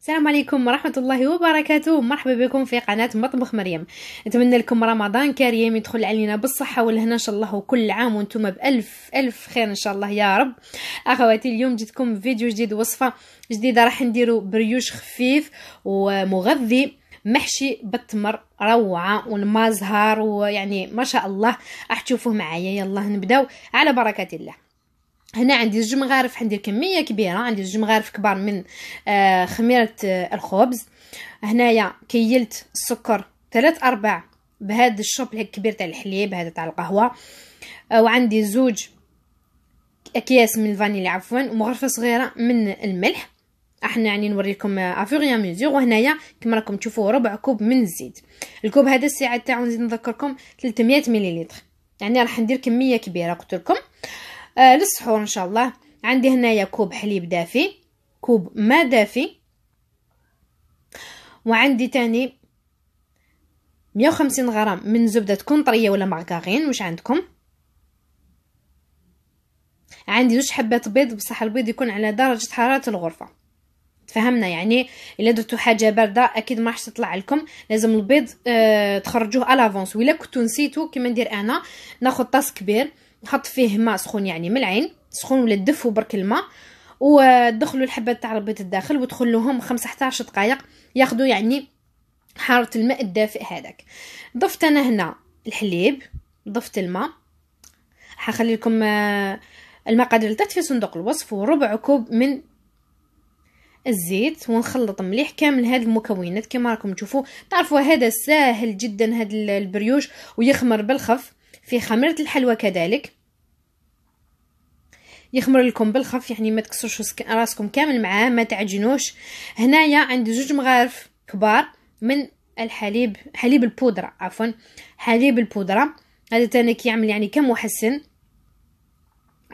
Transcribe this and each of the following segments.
السلام عليكم ورحمة الله وبركاته مرحبا بكم في قناة مطبخ مريم نتمنى لكم رمضان كريم يدخل علينا بالصحة والهنا إن شاء الله وكل عام وانتم بألف ألف خير إن شاء الله يا رب أخواتي اليوم جيتكم فيديو جديد وصفة جديدة راح نديرو بريوش خفيف ومغذي محشي بالتمر روعة زهر ويعني ما شاء الله راح تشوفوه معايا يلا نبداو على بركة الله هنا عندي زوج مغارف عندي كميه كبيره عندي زوج مغارف كبار من آه، خميره آه، الخبز هنايا كيلت السكر ثلاث ارباع بهذا الشوب الكبير تاع الحليب هذا تاع القهوه آه، وعندي زوج اكياس من الفانيليا عفوا ومغرفه صغيره من الملح احنا يعني نوريكم افوريا ميزور وهنايا كما راكم تشوفوا ربع كوب من الزيت الكوب هذا الساعه تاعو نزيد نذكركم 300 مليلتر يعني راح ندير كميه كبيره قلت لكم آه آه للسحور ان شاء الله عندي هنايا كوب حليب دافي كوب ماء دافي وعندي تاني 150 غرام من زبده تكون طريه ولا مارغارين واش عندكم عندي زوج حبات بيض بصح البيض يكون على درجه حراره الغرفه تفهمنا يعني الا درتو حاجه بارده اكيد ما راحش تطلع لكم لازم البيض أه تخرجوه الافونس الا كنتو نسيتو كيما ندير انا ناخذ طاس كبير نحط فيه ماء سخون يعني من العين سخون ولا الدف وبرك الماء ودخلوا الحبات تاع البيض الداخل وتخلوهم 15 دقائق ياخذوا يعني حاره الماء الدافئ هذاك ضفت انا هنا الحليب ضفت الماء حخلي لكم آه، المقادير تحت في صندوق الوصف وربع كوب من الزيت ونخلط مليح كامل هاد المكونات كما راكم تشوفوا تعرفوا هذا ساهل جدا هاد البريوش ويخمر بالخف في خمرة الحلوى كذلك يخمر لكم بالخف يعني ما تكسرش راسكم كامل معاه ما تعجنوش هنايا عندي جوج مغارف كبار من الحليب حليب البودرة عفوا حليب البودرة هذا تاني كيعمل يعني كمحسن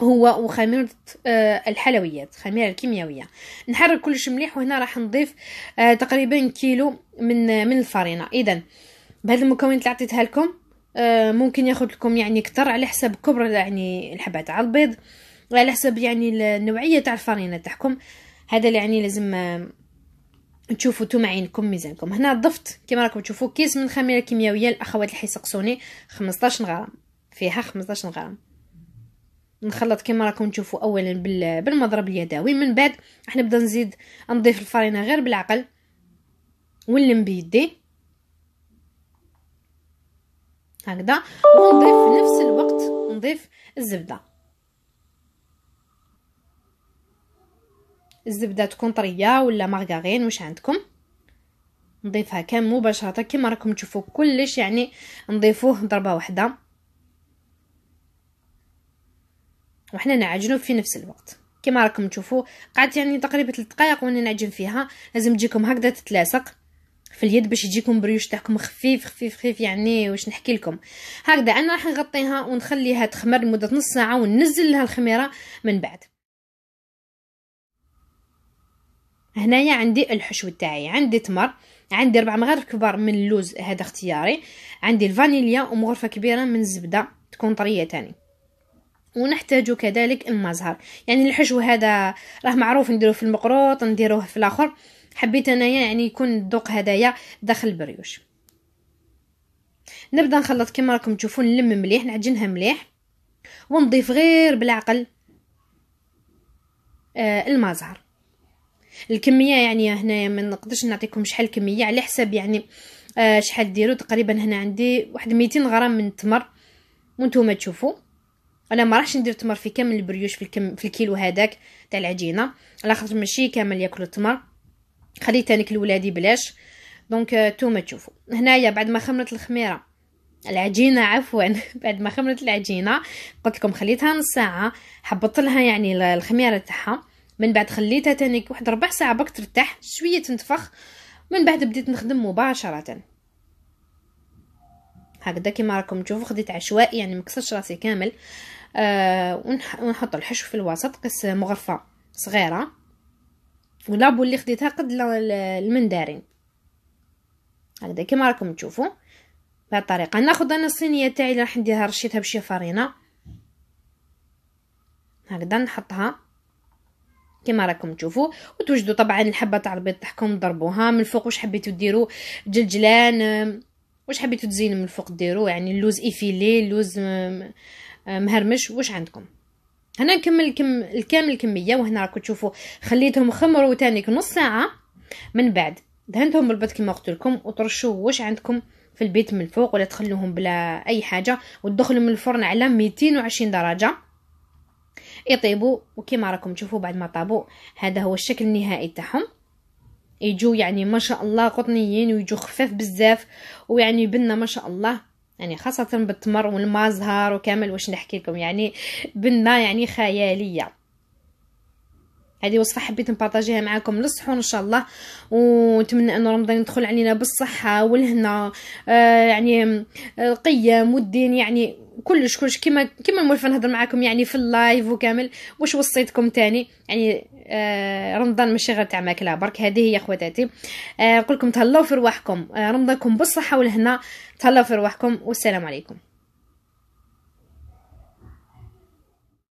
هو وخميرة آه، الحلويات خميرة الكيميائية نحرك كلش مليح وهنا راح نضيف آه، تقريبا كيلو من آه، من الفرينة اذا بهذه المكونات اللي عطيتها لكم آه، ممكن ياخذ لكم يعني كتر على حسب كبر يعني الحبات على البيض على حسب يعني النوعيه تاع الفرينه تاعكم هذا اللي يعني لازم آه، تشوفوا نتوما عينكم ميزانكم هنا ضفت كما راكم تشوفوا كيس من الخميره الكيميائيه الاخوات اللي حيسقسوني 15 غرام فيها 15 غرام نخلط كما راكم تشوفوا اولا بالمضرب اليدوي من بعد راح نبدا نزيد نضيف الفرينه غير بالعقل ونلم بيدي هكذا ونضيف في نفس الوقت نضيف الزبده الزبده تكون طريه ولا مارغرين واش عندكم نضيفها كامل مباشره كما راكم تشوفوا كلش يعني نضيفوه ضربه واحده وحنا نعجنوه في نفس الوقت كما راكم تشوفوا قعدت يعني تقريبا 3 دقائق وانا نعجن فيها لازم تجيكم هكذا تتلاصق في اليد باش يجيكم بريوش تاعكم خفيف خفيف خفيف يعني واش نحكي لكم هكذا انا راح نغطيها ونخليها تخمر لمده نص ساعه وننزل لها الخميره من بعد هنايا عندي الحشو تاعي عندي تمر عندي ربع مغارف كبار من اللوز هذا اختياري عندي الفانيليا ومغرفه كبيره من الزبده تكون طريه تاني ونحتاج كذلك المزهر يعني الحشو هذا راه معروف نديروه في المقروط نديروه في الاخر حبيت انايا يعني يكون الذوق هدايا داخل البريوش نبدا نخلط كما راكم تشوفون نلم مليح نعجنها مليح ونضيف غير بالعقل آه المزهر الكميه يعني هنايا ما نقدرش نعطيكم شحال كميه على حساب يعني آه شحال ديروا تقريبا هنا عندي واحد 200 غرام من التمر وانتم تشوفوا انا ما راحش ندير تمر في كامل البريوش في الكم في الكيلو هذاك تاع العجينه على خاطر ماشي كامل ياكل التمر خليت هذيك لولادي بلاش دونك آه، نتوما تشوفوا هنايا بعد ما خمرت الخميره العجينه عفوا بعد ما خمرت العجينه قلت لكم خليتها نص ساعه حبطت لها يعني الخميره تاعها من بعد خليتها تانيك واحد ربع ساعه بك ترتاح شويه تنتفخ من بعد بديت نخدم مباشره هكذا كيما راكم تشوفوا خديت عشوائي يعني مكسرش راسي كامل آه ونحط الحشو في الوسط قس مغرفه صغيره ولابو اللي خديتها قد المندارين هكذا كما راكم تشوفوا بهذه الطريقه ناخذ انا الصينيه تاعي اللي راح نديرها رشيتها بشي فرينه هكذا نحطها كما راكم تشوفوا وتوجدوا طبعا الحبه تاع البيض تاعكم ضربوها من الفوق واش حبيتوا ديروا جلجلان واش حبيتوا تزينوا من الفوق ديروا يعني اللوز ايفيلي اللوز مهرمش واش عندكم هنا نكمل الكم الكامل الكميه وهنا راكم تشوفوا خليتهم خمروا تاني نص ساعه من بعد دهنتهم بالبيض كما قلت لكم وترشوه واش عندكم في البيت من الفوق ولا تخلوهم بلا اي حاجه وتدخلوا من الفرن على 220 درجه يطيبوا وكما راكم تشوفوا بعد ما طابوا هذا هو الشكل النهائي تاعهم يجوا يعني ما شاء الله قطنيين ويجوا خفاف بزاف ويعني بنه ما شاء الله يعني خاصة بالتمر والمازهر وكامل واش نحكي لكم يعني بنة يعني خيالية هذه وصفه حبيت نبارطاجيها معاكم للصحون ان شاء الله ونتمنى ان رمضان يدخل علينا بالصحه والهنا آه يعني آه، القيم والدين يعني كلش كلش كيما كيما مولفه نهضر معاكم يعني في اللايف وكامل واش وصيتكم تاني يعني آه رمضان ماشي غير تاع ماكله برك هذه هي خواتاتي آه لكم تهلاو في رواحكم آه رمضانكم بالصحه والهنا تهلاو في رواحكم والسلام عليكم